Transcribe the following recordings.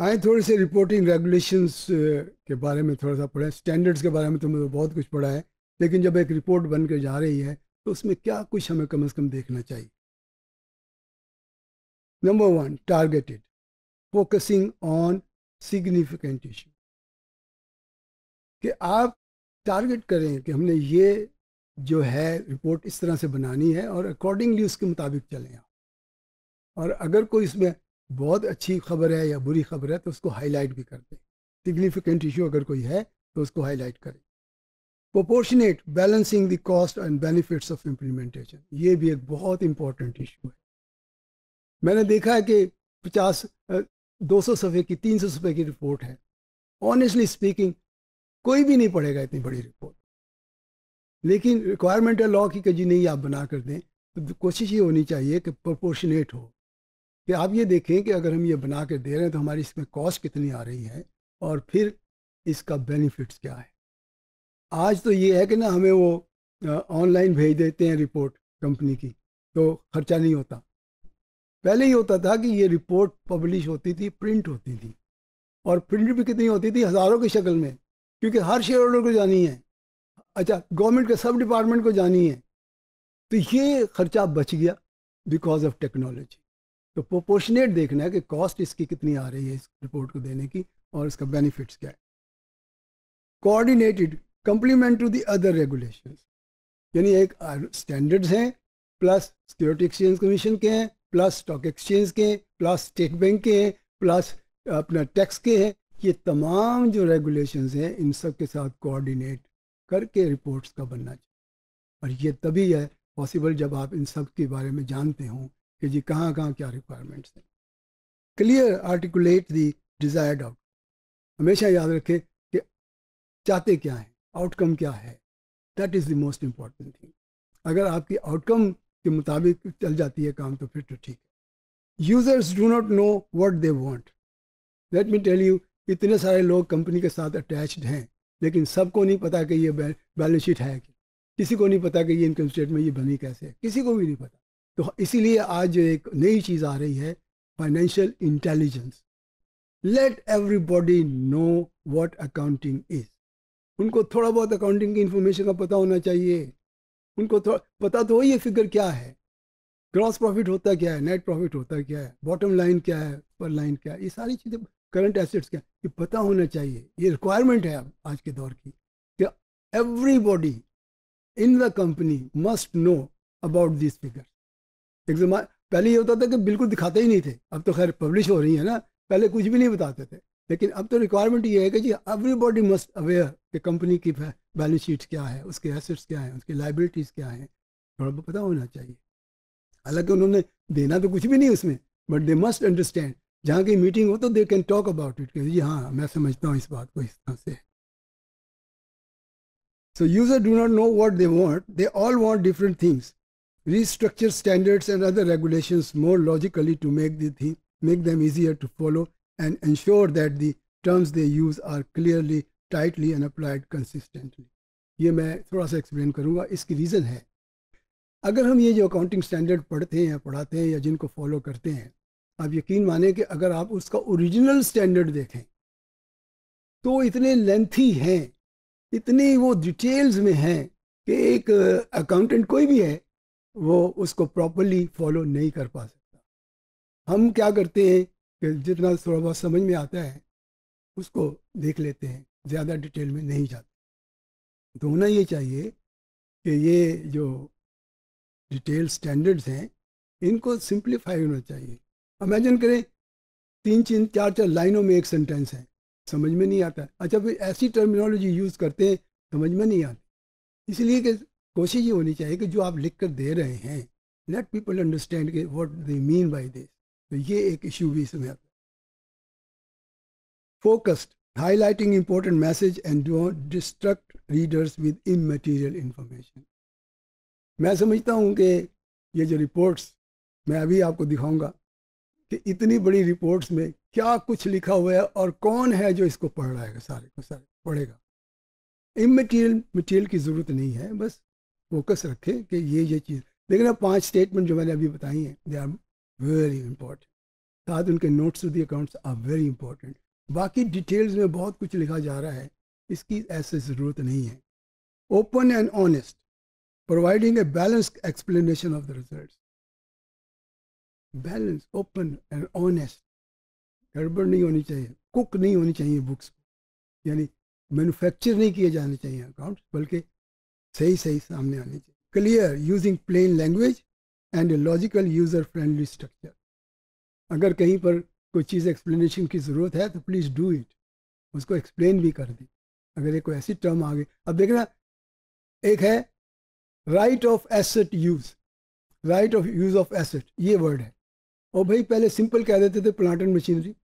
आए थोड़े से रिपोर्टिंग रेगुलेशंस के बारे में थोड़ा सा पढ़ें स्टैंडर्ड्स के बारे में तो मैंने बहुत कुछ पढ़ा है लेकिन जब एक रिपोर्ट बन के जा रही है तो उसमें क्या कुछ हमें कम से कम देखना चाहिए number one targeted focusing on significant issue कि आप टारगेट करें कि हमने ये जो है रिपोर्ट इस तरह से बनानी है और अकॉर्डिंगली उसके मुताबिक चलें आप और अगर कोई इसमें बहुत अच्छी खबर है या बुरी खबर है तो उसको हाईलाइट भी कर दें सिग्निफिकेंट इशू अगर कोई है तो उसको हाईलाइट करें proportionate balancing the cost and benefits of implementation ये भी एक बहुत इंपॉर्टेंट इशू है मैंने देखा है कि पचास दो सौ सफ़े की तीन सौ सफ़े की रिपोर्ट है ऑनेस्टली स्पीकिंग कोई भी नहीं पढ़ेगा इतनी बड़ी रिपोर्ट लेकिन रिक्वायरमेंट है लॉ की कि जी नहीं आप बना कर दें तो कोशिश ये होनी चाहिए कि प्रोपोर्शनेट हो कि आप ये देखें कि अगर हम ये बना के दे रहे हैं तो हमारी इसमें कॉस्ट कितनी आ रही है और फिर इसका बेनिफिट्स क्या है आज तो ये है कि ना हमें वो ऑनलाइन भेज देते हैं रिपोर्ट कंपनी की तो खर्चा नहीं होता पहले ही होता था कि ये रिपोर्ट पब्लिश होती थी प्रिंट होती थी और प्रिंट भी कितनी होती थी हज़ारों की शक्ल में क्योंकि हर शेयर होल्डर को जानी है अच्छा गवर्नमेंट के सब डिपार्टमेंट को जानी है तो ये खर्चा बच गया बिकॉज ऑफ टेक्नोलॉजी तो प्रोपोर्शनेट देखना है कि कॉस्ट इसकी कितनी आ रही है इस रिपोर्ट को देने की और इसका बेनिफिट्स क्या है coordinated complement to the other regulation यानी एक स्टैंडर्ड्स हैं प्लस सिक्योरिटी एक्सचेंज कमीशन के हैं प्लस स्टॉक एक्सचेंज के हैं प्लस स्टेट बैंक के हैं प्लस अपना टैक्स के हैं ये तमाम जो रेगुलेशन हैं इन सब के साथ कोऑर्डिनेट करके रिपोर्ट्स का बनना चाहिए और ये तभी है पॉसिबल जब आप इन सब के बारे में जानते हों कि जी कहाँ कहाँ क्या रिक्वायरमेंट्स हैं clear articulate the desired out हमेशा याद रखें कि चाहते क्या हैं आउटकम क्या है that is the most important thing अगर आपकी आउटकम के मुताबिक चल जाती है काम तो फिर तो ठीक है users do not know what they want let me tell you इतने सारे लोग कंपनी के साथ अटैच्ड हैं लेकिन सबको नहीं पता कि ये बैलेंस शीट है कि किसी को नहीं पता कि ये इनकम स्टेटमेंट ये बनी कैसे है किसी को भी नहीं पता तो इसीलिए आज एक नई चीज़ आ रही है financial intelligence let everybody know what accounting is उनको थोड़ा बहुत अकाउंटिंग की इन्फॉर्मेशन का पता होना चाहिए उनको थोड़ा पता तो ये फिगर क्या है ग्रॉस प्रॉफिट होता क्या है नेट प्रॉफिट होता क्या है बॉटम लाइन क्या है पर लाइन क्या है ये सारी चीज़ें करंट एसेट्स क्या ये पता होना चाहिए ये रिक्वायरमेंट है अब आज के दौर की कि everybody in the company must know about this figure एक जमा पहले ये होता था कि बिल्कुल दिखाते ही नहीं थे अब तो खैर पब्लिश हो रही है ना पहले कुछ भी नहीं बताते थे लेकिन अब तो रिक्वायरमेंट ये है कि जी एवरीबॉडी मस्ट अवेयर कि कंपनी की बैलेंस शीट क्या है उसके एसेट्स क्या हैं उसकी लाइबिलिटीज़ क्या हैं थोड़ा बहुत पता होना चाहिए हालांकि उन्होंने देना तो कुछ भी नहीं उसमें बट दे मस्ट अंडरस्टैंड जहाँ की मीटिंग हो तो they can talk about it जी हाँ मैं समझता हूँ इस बात को इस तरह से so user do not know what they want they all want different things restructure standards and other regulations more logically to make, the thing, make them easier to follow and ensure that the terms they use are clearly, tightly and applied consistently. ये मैं थोड़ा सा explain करूँगा इसकी reason है अगर हम ये जो अकाउंटिंग स्टैंडर्ड पढ़ते हैं या पढ़ाते हैं या जिनको follow karte hain आप yakeen mane ki agar aap uska original standard देखें तो इतने लेंथी हैं इतने वो डिटेल्स में हैं कि एक अकाउंटेंट कोई भी है वो उसको प्रॉपरली फॉलो नहीं कर पा सकता हम क्या करते हैं कि जितना थोड़ा बहुत समझ में आता है उसको देख लेते हैं ज़्यादा डिटेल में नहीं जाते तो होना ये चाहिए कि ये जो डिटेल स्टैंडर्ड्स हैं इनको सिंप्लीफाई होना चाहिए इमेजिन करें तीन तीन चार चार लाइनों में एक सेंटेंस है समझ में नहीं आता अच्छा फिर ऐसी टर्मिनोलॉजी यूज़ करते हैं समझ में नहीं आती इसलिए कि कोशिश ये होनी चाहिए कि जो आप लिख कर दे रहे हैं लेट पीपल अंडरस्टैंड के what they mean by this तो ये एक इशू भी इसमें आता focused highlighting important message and don't distract readers with immaterial information मैं समझता हूँ कि ये जो रिपोर्ट्स मैं अभी आपको दिखाऊंगा कि इतनी बड़ी रिपोर्ट्स में क्या कुछ लिखा हुआ है और कौन है जो इसको पढ़ रहा है सारे को सारे पढ़ेगा इमटीरियल मटीरियल की ज़रूरत नहीं है बस फोकस रखें कि ये ये चीज़ लेकिन अब पांच स्टेटमेंट जो मैंने अभी बताई हैं दे आर वेरी इंपॉर्टेंट साथ उनके notes of accounts are very important बाकी डिटेल्स में बहुत कुछ लिखा जा रहा है इसकी ऐसे ज़रूरत नहीं है open and honest providing a balance explanation of the result balance open and honest गड़बड़ नहीं होनी चाहिए कुक नहीं होनी चाहिए बुक्स यानी मैनुफैक्चर नहीं किए जाने चाहिए अकाउंट्स बल्कि सही सही सामने आनी चाहिए clear using plain language and logical user friendly structure अगर कहीं पर कोई चीज़ एक्सप्लेनेशन की ज़रूरत है तो प्लीज़ डू इट उसको एक्सप्लेन भी कर दें अगर एक कोई ऐसी टर्म आ गई अब देखना एक है write off asset use write off use of asset ये वर्ड है और भाई पहले सिंपल कह देते थे प्लांट एंड मशीनरी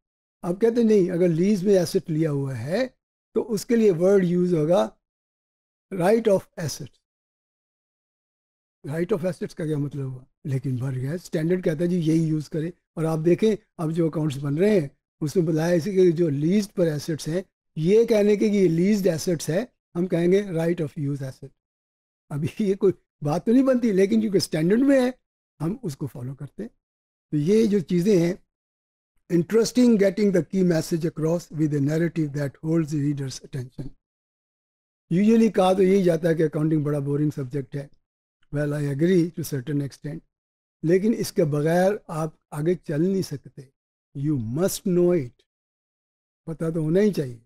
अब कहते नहीं अगर लीज में एसेट लिया हुआ है तो उसके लिए वर्ड यूज़ होगा write off assets write off assets का क्या मतलब हुआ लेकिन भर गया स्टैंडर्ड कहता है जी यही यूज़ करें और आप देखें अब जो अकाउंट्स बन रहे हैं उसमें बताया इसी के जो लीज पर एसेट्स हैं ये कहने के कि ये लीज एसेट्स है हम कहेंगे राइट ऑफ यूज एसेट अभी ये कोई बात तो नहीं बनती लेकिन क्योंकि स्टैंडर्ड में है हम उसको फॉलो करते हैं तो ये जो चीज़ें हैं interesting getting the key message across with a narrative that hold readers attention usually कहा तो यही जाता है कि अकाउंटिंग बड़ा बोरिंग सब्जेक्ट है well I agree to certain extent लेकिन इसके बगैर आप आगे चल नहीं सकते यू मस्ट नो इट पता तो होना ही चाहिए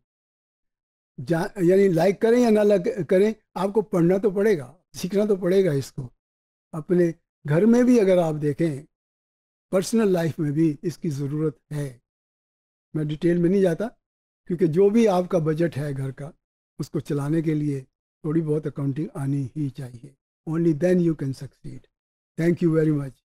यानी लाइक करें या ना लाइक करें आपको पढ़ना तो पड़ेगा सीखना तो पड़ेगा इसको अपने घर में भी अगर आप देखें पर्सनल लाइफ में भी इसकी ज़रूरत है मैं डिटेल में नहीं जाता क्योंकि जो भी आपका बजट है घर का उसको चलाने के लिए थोड़ी बहुत अकाउंटिंग आनी ही चाहिए only then you can succeed thank you very much